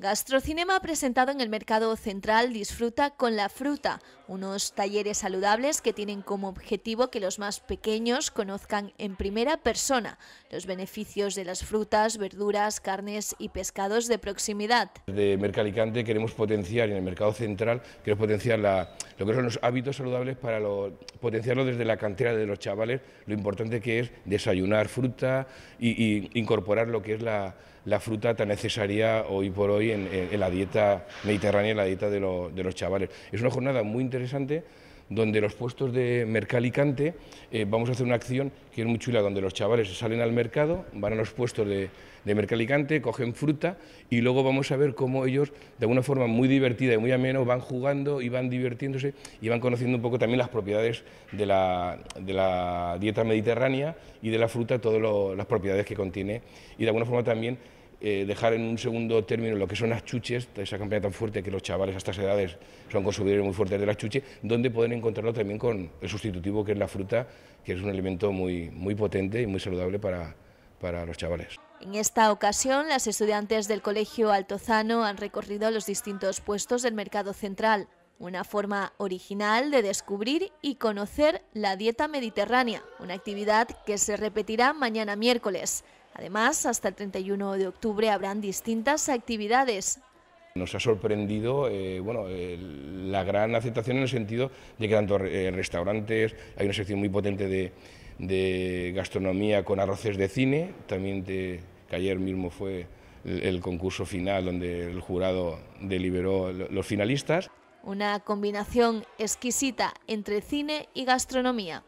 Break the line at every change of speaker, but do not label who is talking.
Gastrocinema presentado en el Mercado Central Disfruta con la Fruta, unos talleres saludables que tienen como objetivo que los más pequeños conozcan en primera persona los beneficios de las frutas, verduras, carnes y pescados de proximidad.
De Mercalicante queremos potenciar, en el Mercado Central queremos potenciar la lo que son los hábitos saludables para potenciarlo desde la cantera de los chavales, lo importante que es desayunar fruta e incorporar lo que es la, fruta tan necesaria hoy por hoy en, la dieta mediterránea, en la dieta de los chavales. Es una jornada muy interesante donde los puestos de Mercalicante eh, vamos a hacer una acción que es muy chula, donde los chavales salen al mercado, van a los puestos de, de Mercalicante, cogen fruta y luego vamos a ver cómo ellos, de una forma muy divertida y muy ameno, van jugando y van divirtiéndose y van conociendo un poco también las propiedades de la, de la dieta mediterránea y de la fruta, todas las propiedades que contiene y de alguna forma también eh, dejar en un segundo término lo que son las chuches, esa campaña tan fuerte que los chavales a estas edades son consumidores muy fuertes de las chuches, donde pueden encontrarlo también con el sustitutivo que es la fruta, que es un elemento muy, muy potente y muy saludable para, para los chavales.
En esta ocasión, las estudiantes del Colegio Altozano han recorrido los distintos puestos del mercado central, una forma original de descubrir y conocer la dieta mediterránea, una actividad que se repetirá mañana miércoles. Además, hasta el 31 de octubre habrán distintas actividades.
Nos ha sorprendido eh, eh, la gran aceptación en el sentido de que tanto eh, restaurantes, hay una sección muy potente de, gastronomía con arroces de cine, también de, que ayer mismo fue el concurso final donde el jurado deliberó los finalistas.
Una combinación exquisita
entre cine y gastronomía.